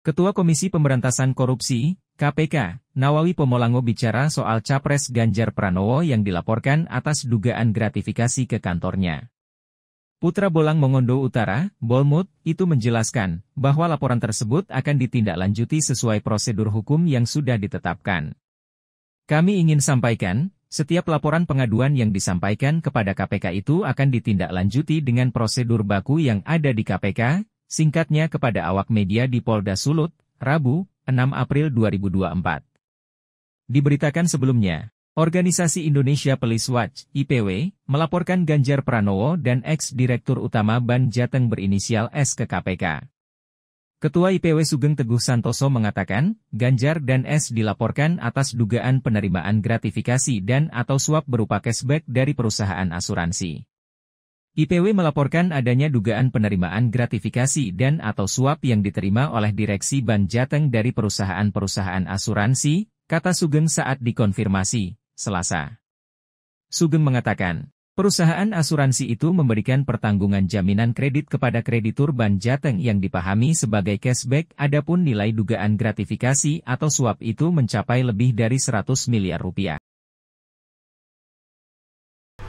Ketua Komisi Pemberantasan Korupsi, KPK, Nawawi Pomolango bicara soal Capres Ganjar Pranowo yang dilaporkan atas dugaan gratifikasi ke kantornya. Putra Bolang Mongondo Utara, Bolmut, itu menjelaskan bahwa laporan tersebut akan ditindaklanjuti sesuai prosedur hukum yang sudah ditetapkan. Kami ingin sampaikan, setiap laporan pengaduan yang disampaikan kepada KPK itu akan ditindaklanjuti dengan prosedur baku yang ada di KPK, singkatnya kepada awak media di Polda Sulut, Rabu, 6 April 2024. Diberitakan sebelumnya, Organisasi Indonesia Police Watch, IPW, melaporkan Ganjar Pranowo dan ex-direktur utama Ban Jateng berinisial S ke KPK. Ketua IPW Sugeng Teguh Santoso mengatakan, Ganjar dan S dilaporkan atas dugaan penerimaan gratifikasi dan atau suap berupa cashback dari perusahaan asuransi. IPW melaporkan adanya dugaan penerimaan gratifikasi dan atau suap yang diterima oleh Direksi Ban Jateng dari perusahaan-perusahaan asuransi, kata Sugeng saat dikonfirmasi, Selasa. Sugeng mengatakan, perusahaan asuransi itu memberikan pertanggungan jaminan kredit kepada kreditur Ban Jateng yang dipahami sebagai cashback adapun nilai dugaan gratifikasi atau suap itu mencapai lebih dari 100 miliar rupiah.